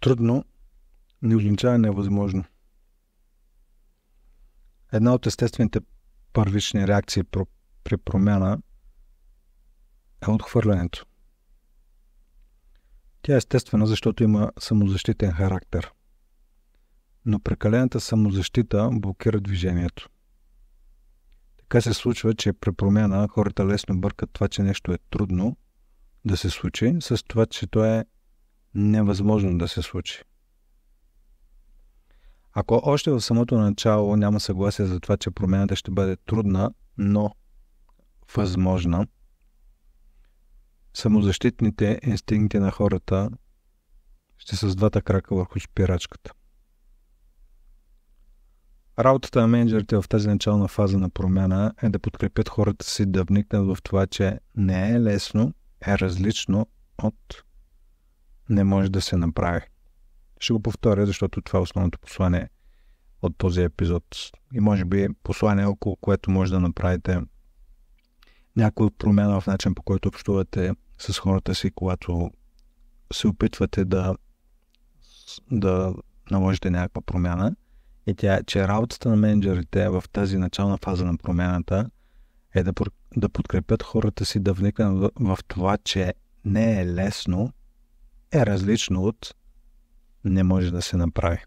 трудно, не означава невъзможно. Е Една от естествените първични реакции при промяна е отхвърлянето. Тя е естествена, защото има самозащитен характер. Но прекалената самозащита блокира движението. Така се случва, че при промяна хората лесно бъркат това, че нещо е трудно да се случи, с това, че то е невъзможно да се случи. Ако още в самото начало няма съгласие за това, че промената ще бъде трудна, но възможна, самозащитните инстинкти на хората ще са с двата крака върху спирачката. Работата на менеджерите в тази начална фаза на промяна е да подкрепят хората си да вникнат в това, че не е лесно, е различно от не може да се направи. Ще го повторя, защото това е основното послание от този епизод. И може би е послание, около което може да направите някой промяна в начин, по който общувате с хората си, когато се опитвате да, да наложите някаква промяна. И тя, е, че работата на менеджерите в тази начална фаза на промяната е да, да подкрепят хората си да вникнат в, в това, че не е лесно е различно от не може да се направи.